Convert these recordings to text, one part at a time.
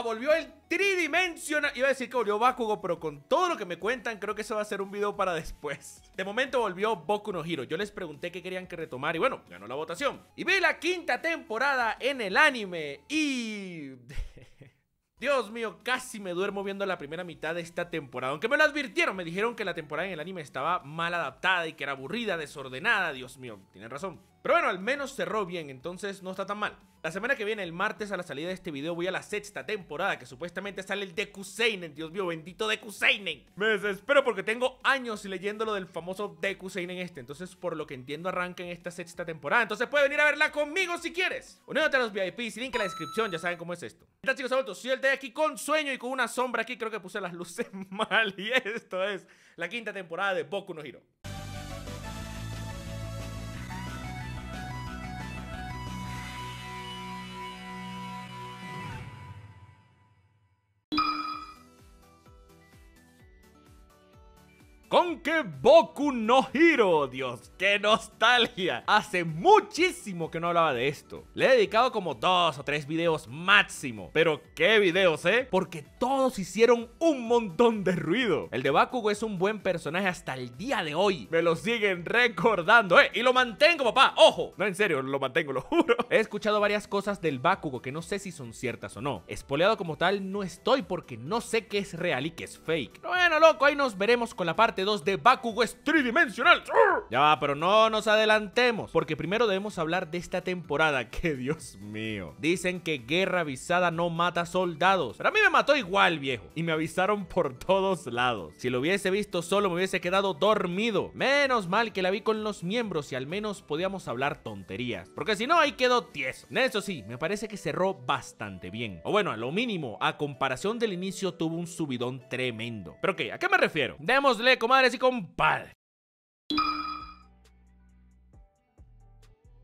volvió el tridimensional. Iba a decir que volvió Bakugo, pero con todo lo que me cuentan, creo que eso va a ser un video para después. De momento volvió Boku no Hiro. Yo les pregunté qué querían que retomar y bueno, ganó la votación. Y vi la quinta temporada en el anime y... Dios mío, casi me duermo viendo la primera mitad de esta temporada. Aunque me lo advirtieron, me dijeron que la temporada en el anime estaba mal adaptada y que era aburrida, desordenada. Dios mío, tienen razón. Pero bueno, al menos cerró bien, entonces no está tan mal. La semana que viene, el martes, a la salida de este video, voy a la sexta temporada, que supuestamente sale el Deku Seinen. Dios mío, bendito Deku Seinen. Me desespero porque tengo años leyendo lo del famoso Deku Seinen este. Entonces, por lo que entiendo, arranca en esta sexta temporada. Entonces, puedes venir a verla conmigo si quieres. Únete a los VIPs, link en la descripción, ya saben cómo es esto. tal chicos, saludos soy el de aquí con sueño y con una sombra aquí. Creo que puse las luces mal y esto es la quinta temporada de Boku no Hero Aunque Boku no giro. Dios, qué nostalgia. Hace muchísimo que no hablaba de esto. Le he dedicado como dos o tres videos máximo. Pero qué videos, ¿eh? Porque todos hicieron un montón de ruido. El de Bakugo es un buen personaje hasta el día de hoy. Me lo siguen recordando, ¿eh? Y lo mantengo, papá. Ojo. No, en serio, lo mantengo, lo juro. He escuchado varias cosas del Bakugo que no sé si son ciertas o no. Espoleado como tal no estoy porque no sé qué es real y qué es fake. Bueno, loco, ahí nos veremos con la parte 2 de Bakugo es tridimensional. Ya va, pero no nos adelantemos, porque primero debemos hablar de esta temporada, que Dios mío. Dicen que guerra avisada no mata soldados, pero a mí me mató igual, viejo. Y me avisaron por todos lados. Si lo hubiese visto solo me hubiese quedado dormido. Menos mal que la vi con los miembros y al menos podíamos hablar tonterías, porque si no ahí quedó tieso. Eso sí, me parece que cerró bastante bien. O bueno, a lo mínimo, a comparación del inicio tuvo un subidón tremendo. Pero ok, ¿a qué me refiero? Démosle como Madres y compadres.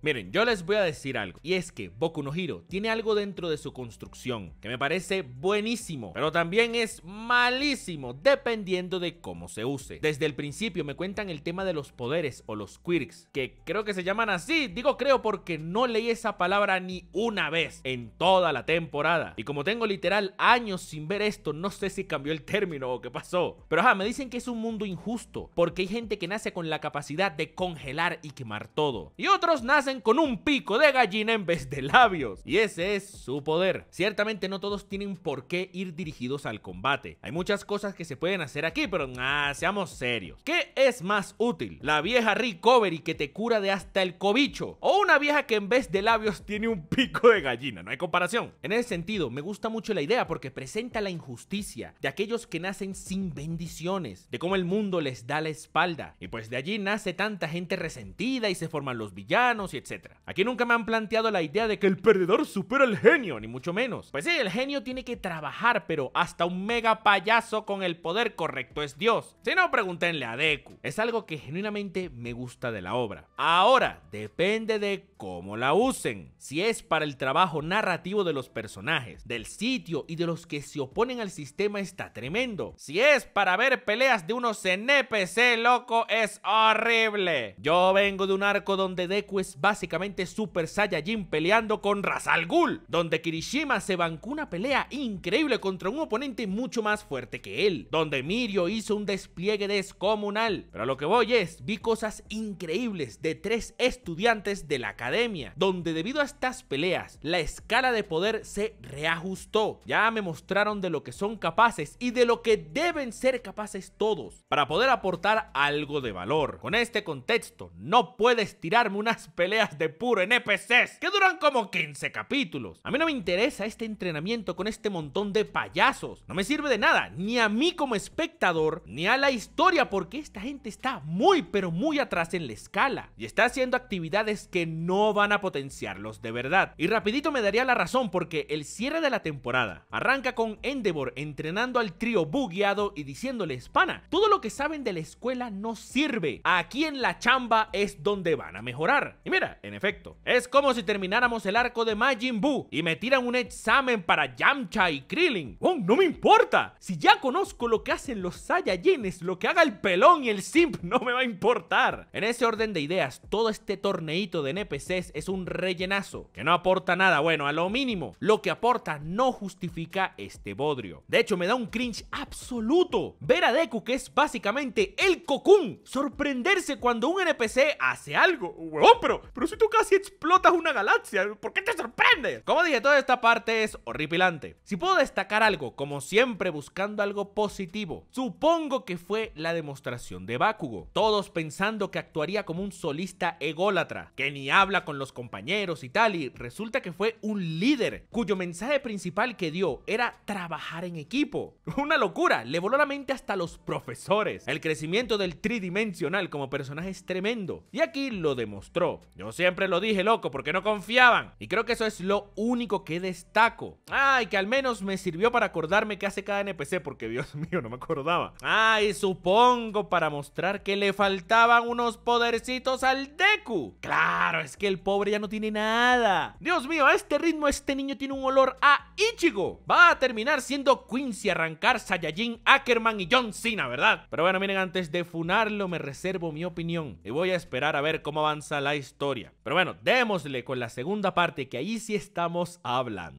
Miren, yo les voy a decir algo, y es que Boku no Hiro tiene algo dentro de su construcción que me parece buenísimo, pero también es malísimo dependiendo de cómo se use. Desde el principio me cuentan el tema de los poderes o los quirks, que creo que se llaman así, digo creo porque no leí esa palabra ni una vez en toda la temporada. Y como tengo literal años sin ver esto, no sé si cambió el término o qué pasó. Pero ajá, me dicen que es un mundo injusto, porque hay gente que nace con la capacidad de congelar y quemar todo, y otros nacen con un pico de gallina en vez de labios. Y ese es su poder. Ciertamente no todos tienen por qué ir dirigidos al combate. Hay muchas cosas que se pueden hacer aquí, pero nah, seamos serios. ¿Qué es más útil? ¿La vieja recovery que te cura de hasta el cobicho? ¿O una vieja que en vez de labios tiene un pico de gallina? No hay comparación. En ese sentido, me gusta mucho la idea porque presenta la injusticia de aquellos que nacen sin bendiciones, de cómo el mundo les da la espalda. Y pues de allí nace tanta gente resentida y se forman los villanos etc. Aquí nunca me han planteado la idea de que el perdedor supera al genio, ni mucho menos. Pues sí, el genio tiene que trabajar, pero hasta un mega payaso con el poder correcto es Dios. Si no, pregúntenle a Deku. Es algo que genuinamente me gusta de la obra. Ahora, depende de cómo la usen. Si es para el trabajo narrativo de los personajes, del sitio y de los que se oponen al sistema está tremendo. Si es para ver peleas de unos NPC, loco, es horrible. Yo vengo de un arco donde Deku es básicamente Super Saiyajin peleando con Razal donde Kirishima se bancó una pelea increíble contra un oponente mucho más fuerte que él, donde Mirio hizo un despliegue descomunal. Pero a lo que voy es, vi cosas increíbles de tres estudiantes de la academia, donde debido a estas peleas, la escala de poder se reajustó. Ya me mostraron de lo que son capaces y de lo que deben ser capaces todos para poder aportar algo de valor. Con este contexto, no puedes tirarme unas peleas de puro NPCs que duran como 15 capítulos. A mí no me interesa este entrenamiento con este montón de payasos. No me sirve de nada, ni a mí como espectador, ni a la historia, porque esta gente está muy, pero muy atrás en la escala y está haciendo actividades que no van a potenciarlos de verdad. Y rapidito me daría la razón porque el cierre de la temporada arranca con Endeavor entrenando al trío bugueado y diciéndoles, pana, todo lo que saben de la escuela no sirve. Aquí en la chamba es donde van a mejorar. Y mira, en efecto. Es como si termináramos el arco de Majin Buu y me tiran un examen para Yamcha y Krillin. ¡Oh, no me importa! Si ya conozco lo que hacen los Saiyajines, lo que haga el pelón y el simp no me va a importar. En ese orden de ideas, todo este torneito de NPCs es un rellenazo que no aporta nada bueno, a lo mínimo. Lo que aporta no justifica este bodrio. De hecho, me da un cringe absoluto. Ver a Deku, que es básicamente el Cocoon, sorprenderse cuando un NPC hace algo. ¡Oh, pero, pero si tú casi explotas una galaxia, ¿por qué te sorprendes? Como dije, toda esta parte es horripilante. Si puedo destacar algo, como siempre buscando algo positivo, supongo que fue la demostración de Bakugo. Todos pensando que actuaría como un solista ególatra, que ni habla con los compañeros y tal, y resulta que fue un líder, cuyo mensaje principal que dio era trabajar en equipo. Una locura, le voló la mente hasta los profesores. El crecimiento del tridimensional como personaje es tremendo, y aquí lo demostró. Yo siempre lo dije, loco, porque no confiaban. Y creo que eso es lo único que destaco. Ay, que al menos me sirvió para acordarme Que hace cada NPC, porque Dios mío, no me acordaba. Ay, supongo para mostrar que le faltaban unos podercitos al Deku. Claro, es que el pobre ya no tiene nada. Dios mío, a este ritmo este niño tiene un olor a Ichigo. Va a terminar siendo Quincy, arrancar Saiyajin, Ackerman y John Cena, ¿verdad? Pero bueno, miren, antes de funarlo me reservo mi opinión y voy a esperar a ver cómo avanza la historia. Pero bueno, démosle con la segunda parte que ahí sí estamos hablando.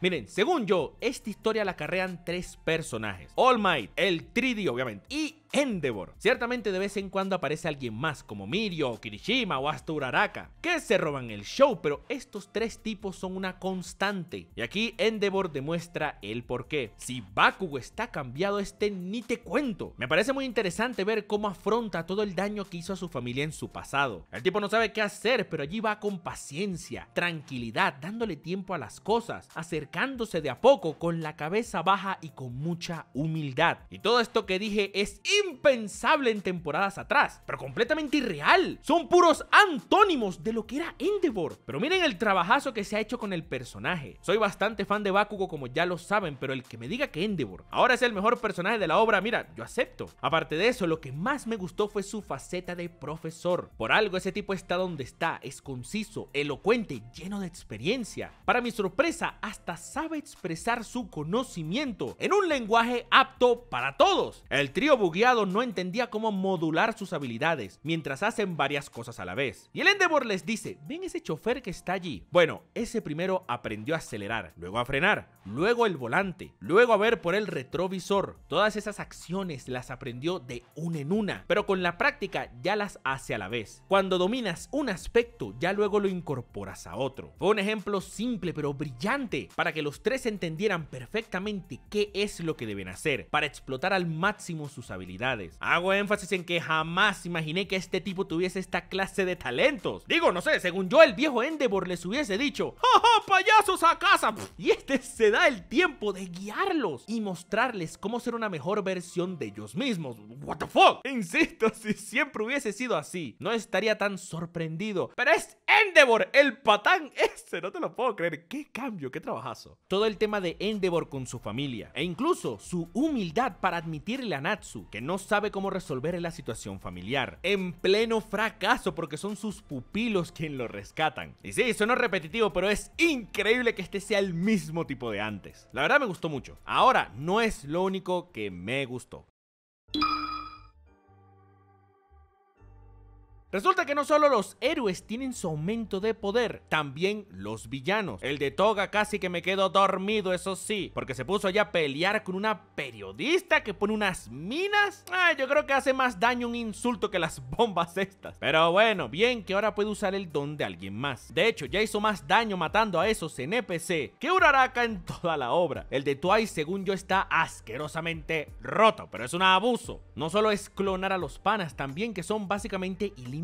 Miren, según yo, esta historia la carrean tres personajes. All Might, el 3D obviamente, y Endeavor. Ciertamente de vez en cuando aparece alguien más como Mirio o Kirishima o hasta Uraraka, que se roban el show, pero estos tres tipos son una constante. Y aquí Endeavor demuestra el porqué. Si Bakugo está cambiado, este ni te cuento. Me parece muy interesante ver cómo afronta todo el daño que hizo a su familia en su pasado. El tipo no sabe qué hacer, pero allí va con paciencia, tranquilidad, dándole tiempo a las cosas, acercándose de a poco con la cabeza baja y con mucha humildad. Y todo esto que dije es impensable en temporadas atrás, pero completamente irreal. Son puros antónimos de lo que era Endeavor. Pero miren el trabajazo que se ha hecho con el personaje. Soy bastante fan de Bakugo como ya lo saben, pero el que me diga que Endeavor ahora es el mejor personaje de la obra, mira, yo acepto. Aparte de eso, lo que más me gustó fue su faceta de profesor. Por algo ese tipo está donde está, es conciso, elocuente, lleno de experiencia. Para mi sorpresa, hasta sabe expresar su conocimiento en un lenguaje apto para todos. El trío bugueado no entendía cómo modular sus habilidades, mientras hacen varias cosas a la vez. Y el Endeavor les dice, ven ese chofer que está allí. Bueno, ese primero aprendió a acelerar, luego a frenar, luego el volante, luego a ver por el retrovisor. Todas esas acciones las aprendió de una en una, pero con la práctica ya las hace a la vez. Cuando dominas un aspecto, ya luego lo incorporas a otro. Fue un ejemplo simple pero brillante para que los tres entendieran perfectamente qué es lo que deben hacer para explotar al máximo sus habilidades Hago énfasis en que jamás imaginé que este tipo tuviese esta clase de talentos. Digo, no sé, según yo el viejo Endeavor les hubiese dicho, ¡Ja, ja payasos a casa! Y este se da el tiempo de guiarlos y mostrarles cómo ser una mejor versión de ellos mismos. ¿What the fuck? Insisto, si siempre hubiese sido así, no estaría tan sorprendido. Pero es Endeavor, el patán ese, no te lo puedo creer. ¡Qué cambio, qué trabajazo! Todo el tema de Endeavor con su familia e incluso su humildad para admitirle a Natsu que no no sabe cómo resolver la situación familiar. En pleno fracaso porque son sus pupilos quien lo rescatan. Y sí, suena repetitivo, pero es increíble que este sea el mismo tipo de antes. La verdad me gustó mucho. Ahora, no es lo único que me gustó. Resulta que no solo los héroes tienen su aumento de poder, también los villanos. El de Toga casi que me quedo dormido, eso sí, porque se puso ya a pelear con una periodista que pone unas minas. Ah, yo creo que hace más daño un insulto que las bombas estas. Pero bueno, bien que ahora puede usar el don de alguien más. De hecho, ya hizo más daño matando a esos NPC e que Uraraka en toda la obra. El de Twice, según yo, está asquerosamente roto, pero es un abuso. No solo es clonar a los panas, también que son básicamente ilimitados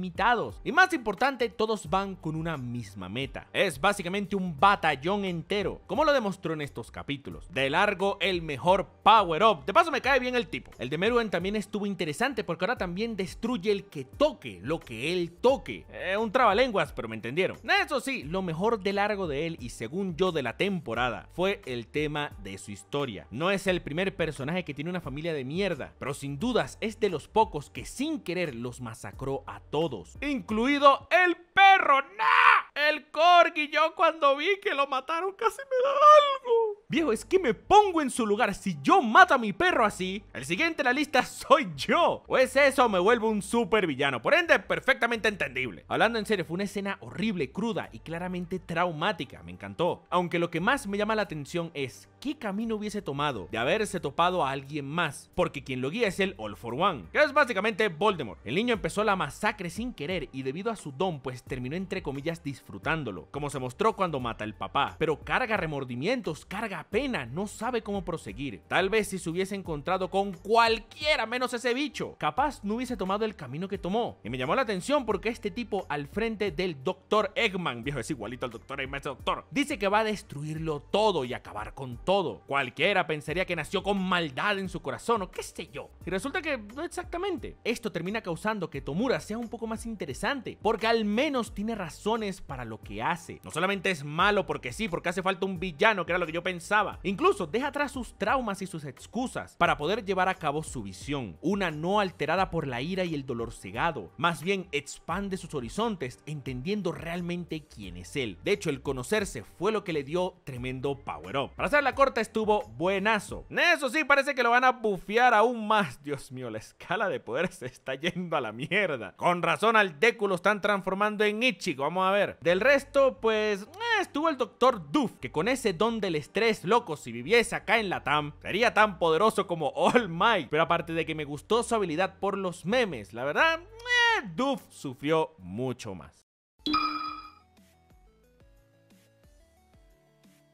y más importante, todos van con una misma meta. Es básicamente un batallón entero, como lo demostró en estos capítulos. De largo, el mejor power-up. De paso, me cae bien el tipo. El de Merwen también estuvo interesante porque ahora también destruye el que toque lo que él toque. Eh, un trabalenguas, pero me entendieron. Eso sí, lo mejor de largo de él y según yo de la temporada fue el tema de su historia. No es el primer personaje que tiene una familia de mierda, pero sin dudas es de los pocos que sin querer los masacró a todos incluido el perro. ¡Nah! El corgi, yo cuando vi que lo mataron casi me da algo. Viejo, es que me pongo en su lugar. Si yo mato a mi perro así, el siguiente en la lista soy yo. Pues eso me vuelvo un super villano. Por ende, perfectamente entendible. Hablando en serio, fue una escena horrible, cruda y claramente traumática. Me encantó. Aunque lo que más me llama la atención es qué camino hubiese tomado de haberse topado a alguien más. Porque quien lo guía es el All for One, que es básicamente Voldemort. El niño empezó la masacre sin querer y debido a su don, pues terminó entre comillas disfrutándolo. Como se mostró cuando mata al papá. Pero carga remordimientos, carga Pena no sabe cómo proseguir. Tal vez si se hubiese encontrado con cualquiera menos ese bicho, capaz no hubiese tomado el camino que tomó. Y me llamó la atención porque este tipo al frente del Dr. Eggman, viejo es igualito al doctor Eggman, ese doctor, dice que va a destruirlo todo y acabar con todo. Cualquiera pensaría que nació con maldad en su corazón o qué sé yo. Y resulta que no exactamente. Esto termina causando que Tomura sea un poco más interesante, porque al menos tiene razones para lo que hace. No solamente es malo porque sí, porque hace falta un villano, que era lo que yo pensaba Incluso deja atrás sus traumas y sus excusas para poder llevar a cabo su visión, una no alterada por la ira y el dolor cegado. Más bien expande sus horizontes entendiendo realmente quién es él. De hecho, el conocerse fue lo que le dio tremendo power up. Para hacer la corta estuvo buenazo. Eso sí, parece que lo van a bufear aún más. Dios mío, la escala de poder se está yendo a la mierda. Con razón al Deku lo están transformando en Ichigo, vamos a ver. Del resto, pues, eh, estuvo el Doctor Doof, que con ese don del estrés loco, si viviese acá en la TAM sería tan poderoso como All Might. Pero aparte de que me gustó su habilidad por los memes, la verdad, eh, Duff sufrió mucho más.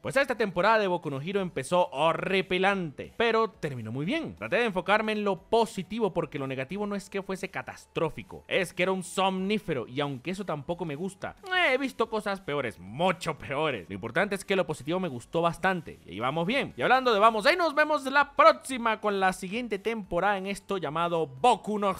Pues esta temporada de Boku no Hero empezó horripilante, pero terminó muy bien. Traté de enfocarme en lo positivo porque lo negativo no es que fuese catastrófico, es que era un somnífero y aunque eso tampoco me gusta, eh, he visto cosas peores, mucho peores. Lo importante es que lo positivo me gustó bastante y ahí vamos bien. Y hablando de vamos, ahí nos vemos la próxima con la siguiente temporada en esto llamado Boku no...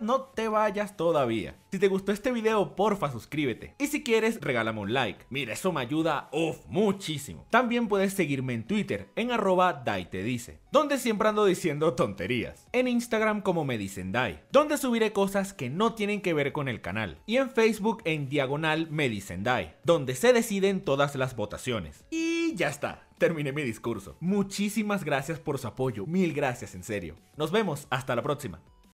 No te vayas todavía. Si te gustó este video, porfa suscríbete. Y si quieres, regálame un like. Mira, eso me ayuda muchísimo. También puedes seguirme en Twitter, en arroba Dai te dice, donde siempre ando diciendo tonterías. En Instagram como me dicen Dai, donde subiré cosas que no tienen que ver con el canal. Y en Facebook en diagonal me dicen Dai, donde se deciden todas las votaciones. Y ya está terminé mi discurso. Muchísimas gracias por su apoyo, mil gracias en serio. Nos vemos, hasta la próxima.